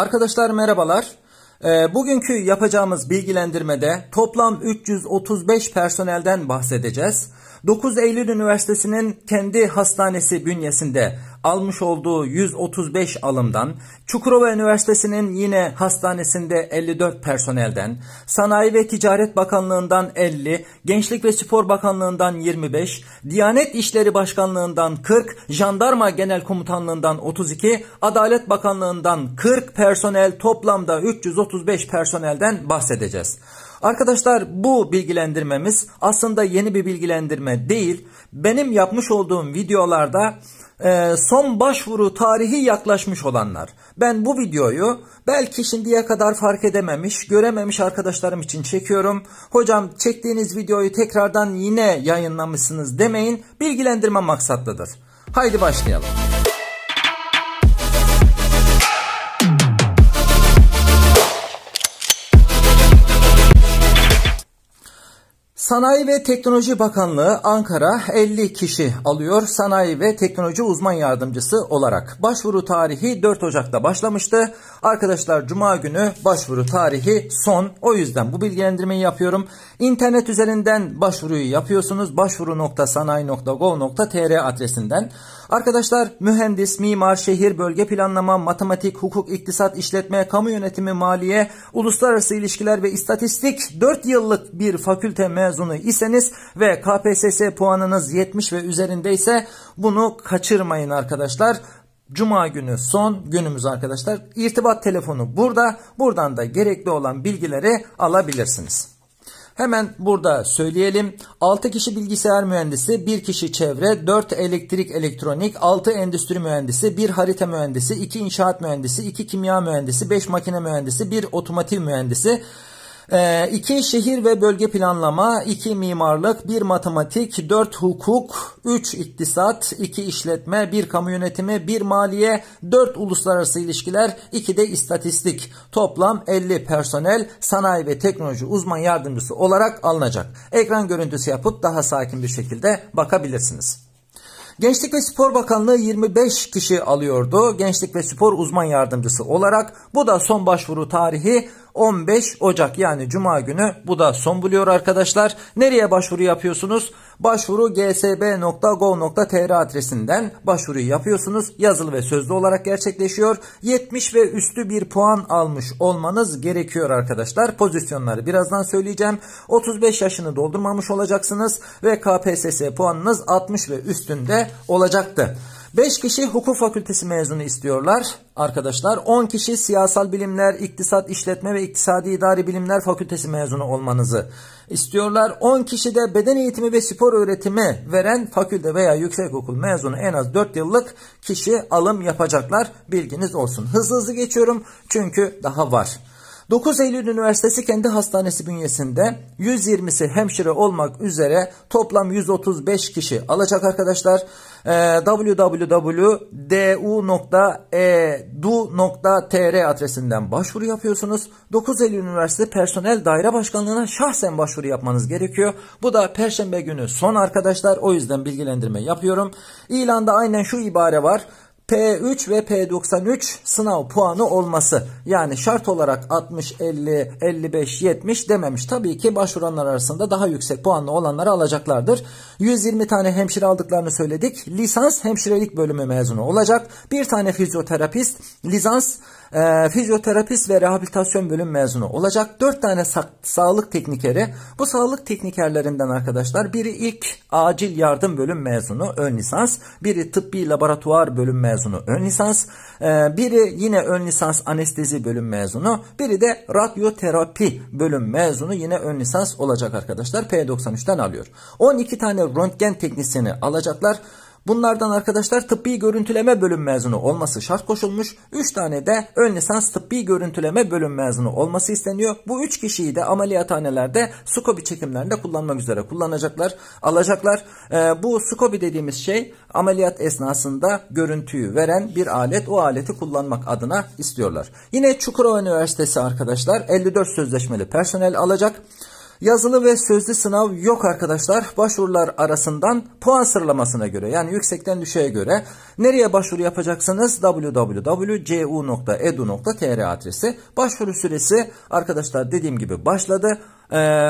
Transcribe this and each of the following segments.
Arkadaşlar merhabalar. Ee, bugünkü yapacağımız bilgilendirmede toplam 335 personelden bahsedeceğiz. 9 Eylül Üniversitesi'nin kendi hastanesi bünyesinde almış olduğu 135 alımdan, Çukurova Üniversitesi'nin yine hastanesinde 54 personelden, Sanayi ve Ticaret Bakanlığı'ndan 50, Gençlik ve Spor Bakanlığı'ndan 25, Diyanet İşleri Başkanlığı'ndan 40, Jandarma Genel Komutanlığı'ndan 32, Adalet Bakanlığı'ndan 40 personel toplamda 335 personelden bahsedeceğiz. Arkadaşlar bu bilgilendirmemiz aslında yeni bir bilgilendirme değil. Benim yapmış olduğum videolarda e, son başvuru tarihi yaklaşmış olanlar. Ben bu videoyu belki şimdiye kadar fark edememiş, görememiş arkadaşlarım için çekiyorum. Hocam çektiğiniz videoyu tekrardan yine yayınlamışsınız demeyin. Bilgilendirme maksatlıdır. Haydi başlayalım. Sanayi ve Teknoloji Bakanlığı Ankara 50 kişi alıyor sanayi ve teknoloji uzman yardımcısı olarak. Başvuru tarihi 4 Ocak'ta başlamıştı. Arkadaşlar cuma günü başvuru tarihi son. O yüzden bu bilgilendirmeyi yapıyorum. İnternet üzerinden başvuruyu yapıyorsunuz. başvuru.sanayi.gov.tr adresinden. Arkadaşlar mühendis, mimar, şehir, bölge planlama, matematik, hukuk, iktisat, işletme, kamu yönetimi, maliye, uluslararası ilişkiler ve istatistik 4 yıllık bir fakülte mezunu iseniz ve KPSS puanınız 70 ve üzerindeyse bunu kaçırmayın arkadaşlar. Cuma günü son günümüz arkadaşlar. İrtibat telefonu burada. Buradan da gerekli olan bilgileri alabilirsiniz. Hemen burada söyleyelim. 6 kişi bilgisayar mühendisi, 1 kişi çevre, 4 elektrik elektronik, 6 endüstri mühendisi, 1 harita mühendisi, 2 inşaat mühendisi, 2 kimya mühendisi, 5 makine mühendisi, 1 otomotiv mühendisi, 2 ee, şehir ve bölge planlama, 2 mimarlık, 1 matematik, 4 hukuk, 3 iktisat, 2 işletme, 1 kamu yönetimi, 1 maliye, 4 uluslararası ilişkiler, 2 de istatistik. Toplam 50 personel sanayi ve teknoloji uzman yardımcısı olarak alınacak. Ekran görüntüsü yapıp daha sakin bir şekilde bakabilirsiniz. Gençlik ve Spor Bakanlığı 25 kişi alıyordu. Gençlik ve Spor uzman yardımcısı olarak bu da son başvuru tarihi 15 Ocak yani Cuma günü bu da son buluyor arkadaşlar. Nereye başvuru yapıyorsunuz? Başvuru gsb.go.tr adresinden başvuruyu yapıyorsunuz. Yazılı ve sözlü olarak gerçekleşiyor. 70 ve üstü bir puan almış olmanız gerekiyor arkadaşlar. Pozisyonları birazdan söyleyeceğim. 35 yaşını doldurmamış olacaksınız ve KPSS puanınız 60 ve üstünde olacaktı. 5 kişi hukuk fakültesi mezunu istiyorlar arkadaşlar. 10 kişi siyasal bilimler, iktisat, işletme ve iktisadi idari bilimler fakültesi mezunu olmanızı istiyorlar. 10 kişi de beden eğitimi ve spor öğretimi veren fakülte veya yüksekokul mezunu en az 4 yıllık kişi alım yapacaklar. Bilginiz olsun. Hızlı hızlı geçiyorum çünkü daha var. 9 Eylül Üniversitesi kendi hastanesi bünyesinde 120'si hemşire olmak üzere toplam 135 kişi alacak arkadaşlar. Ee, www.du.edu.tr adresinden başvuru yapıyorsunuz. 9 Eylül Üniversitesi Personel Daire Başkanlığı'na şahsen başvuru yapmanız gerekiyor. Bu da Perşembe günü son arkadaşlar. O yüzden bilgilendirme yapıyorum. İlanda aynen şu ibare var. P3 ve P93 sınav puanı olması. Yani şart olarak 60, 50, 55, 70 dememiş. Tabii ki başvuranlar arasında daha yüksek puanlı olanları alacaklardır. 120 tane hemşire aldıklarını söyledik. Lisans hemşirelik bölümü mezunu olacak. Bir tane fizyoterapist, lisans e, fizyoterapist ve rehabilitasyon bölüm mezunu olacak 4 tane sa sağlık teknikeri. Bu sağlık teknikerlerinden arkadaşlar biri ilk acil yardım bölüm mezunu ön lisans, biri tıbbi laboratuvar bölüm mezunu ön lisans, e, biri yine ön lisans anestezi bölüm mezunu, biri de radyoterapi bölüm mezunu yine ön lisans olacak arkadaşlar. P93'ten alıyor. 12 tane röntgen teknisyeni alacaklar. Bunlardan arkadaşlar tıbbi görüntüleme bölüm mezunu olması şart koşulmuş. 3 tane de ön lisans tıbbi görüntüleme bölüm mezunu olması isteniyor. Bu 3 kişiyi de ameliyathanelerde SCOBI çekimlerinde kullanmak üzere kullanacaklar, alacaklar. E, bu SCOBI dediğimiz şey ameliyat esnasında görüntüyü veren bir alet. O aleti kullanmak adına istiyorlar. Yine Çukurova Üniversitesi arkadaşlar 54 sözleşmeli personel alacak. Yazılı ve sözlü sınav yok arkadaşlar. Başvurular arasından puan sıralamasına göre yani yüksekten düşeye göre nereye başvuru yapacaksınız? www.cu.edu.tr adresi. Başvuru süresi arkadaşlar dediğim gibi başladı.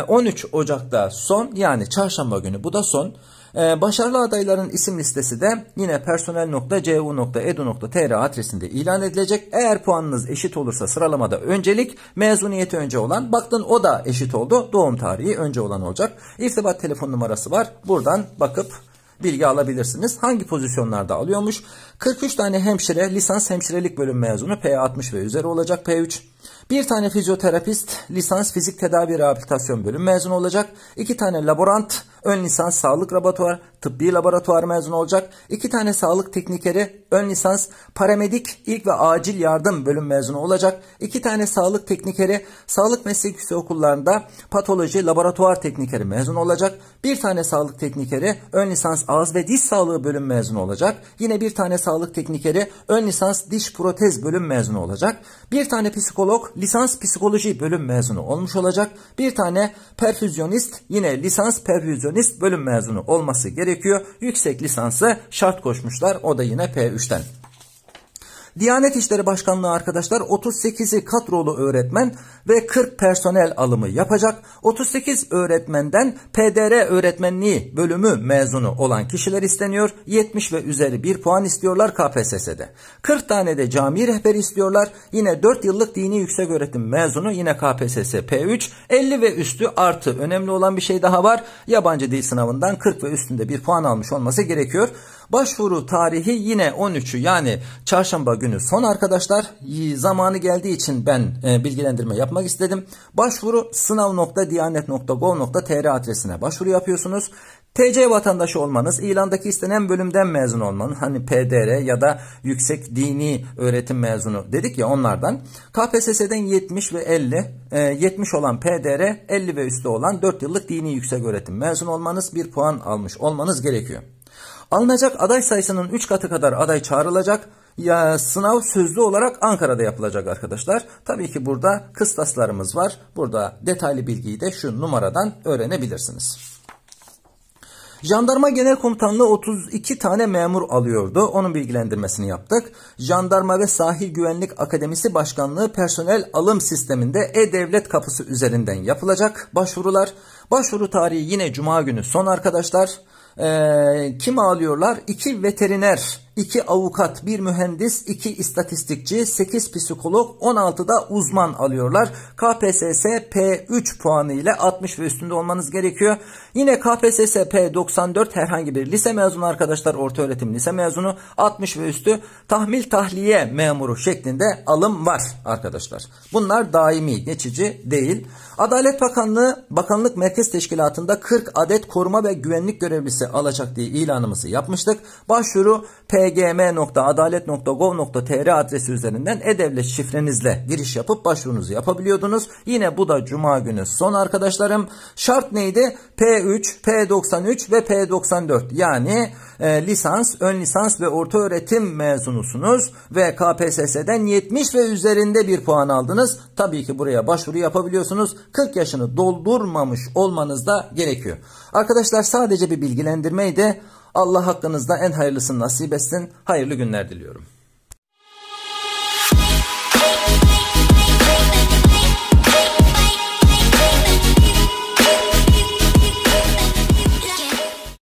13 ee, Ocak'ta son yani çarşamba günü bu da son. Ee, başarılı adayların isim listesi de yine personel.cu.edu.tr adresinde ilan edilecek. Eğer puanınız eşit olursa sıralamada öncelik mezuniyeti önce olan baktın o da eşit oldu doğum tarihi önce olan olacak. İrtibat telefon numarası var buradan bakıp bilgi alabilirsiniz. Hangi pozisyonlarda alıyormuş? 43 tane hemşire lisans hemşirelik bölüm mezunu P60 ve üzeri olacak P3. Bir tane fizyoterapist lisans fizik tedavi rehabilitasyon bölümü mezunu olacak. İki tane laborant ön lisans sağlık laboratuvar tıbbi laboratuvar mezunu olacak. İki tane sağlık teknikeri ön lisans paramedik ilk ve acil yardım bölüm mezunu olacak. İki tane sağlık teknikeri sağlık meslek yüksek okullarında patoloji laboratuvar teknikeri mezun olacak. Bir tane sağlık teknikeri ön lisans ağız ve diş sağlığı bölüm mezunu olacak. Yine bir tane sağlık teknikeri ön lisans diş protez bölüm mezunu olacak. Bir tane psikolog psikolog lisans psikoloji bölüm mezunu olmuş olacak. Bir tane perfüzyonist yine lisans perfüzyonist bölüm mezunu olması gerekiyor. Yüksek lisansı şart koşmuşlar. O da yine P3'ten. Diyanet İşleri Başkanlığı arkadaşlar 38'i kadrolu öğretmen ve 40 personel alımı yapacak. 38 öğretmenden PDR öğretmenliği bölümü mezunu olan kişiler isteniyor. 70 ve üzeri 1 puan istiyorlar KPSS'de. 40 tane de cami rehberi istiyorlar. Yine 4 yıllık dini yüksek öğretim mezunu yine KPSS P3. 50 ve üstü artı önemli olan bir şey daha var. Yabancı dil sınavından 40 ve üstünde bir puan almış olması gerekiyor. Başvuru tarihi yine 13'ü yani çarşamba günü son arkadaşlar. Ee, zamanı geldiği için ben e, bilgilendirme yapmak istedim. Başvuru sınav.diyanet.gov.tr adresine başvuru yapıyorsunuz. TC vatandaşı olmanız, ilandaki istenen bölümden mezun olmanız, hani PDR ya da yüksek dini öğretim mezunu dedik ya onlardan. KPSS'den 70 ve 50, 70 e, olan PDR, 50 ve üstü olan 4 yıllık dini yüksek öğretim mezun olmanız, bir puan almış olmanız gerekiyor. Alınacak aday sayısının 3 katı kadar aday çağrılacak. Ya, sınav sözlü olarak Ankara'da yapılacak arkadaşlar. Tabii ki burada kıstaslarımız var. Burada detaylı bilgiyi de şu numaradan öğrenebilirsiniz. Jandarma Genel Komutanlığı 32 tane memur alıyordu. Onun bilgilendirmesini yaptık. Jandarma ve Sahil Güvenlik Akademisi Başkanlığı personel alım sisteminde e-devlet kapısı üzerinden yapılacak başvurular. Başvuru tarihi yine cuma günü son arkadaşlar. Ee, kim ağlıyorlar? İki veteriner 2 avukat, 1 mühendis, 2 istatistikçi, 8 psikolog, 16 da uzman alıyorlar. KPSS P3 puanı ile 60 ve üstünde olmanız gerekiyor. Yine KPSS P94 herhangi bir lise mezunu arkadaşlar, orta öğretim lise mezunu, 60 ve üstü tahmil tahliye memuru şeklinde alım var arkadaşlar. Bunlar daimi, geçici değil. Adalet Bakanlığı, Bakanlık Merkez Teşkilatı'nda 40 adet koruma ve güvenlik görevlisi alacak diye ilanımızı yapmıştık. Başvuru P mgm.adalet.gov.tr adresi üzerinden e-devlet şifrenizle giriş yapıp başvurunuzu yapabiliyordunuz. Yine bu da cuma günü son arkadaşlarım. Şart neydi? P3, P93 ve P94 yani e, lisans, ön lisans ve orta öğretim mezunusunuz ve KPSS'den 70 ve üzerinde bir puan aldınız. Tabii ki buraya başvuru yapabiliyorsunuz. 40 yaşını doldurmamış olmanız da gerekiyor. Arkadaşlar sadece bir bilgilendirmeydi. Allah hakkınızda en hayırlısını nasip etsin. Hayırlı günler diliyorum.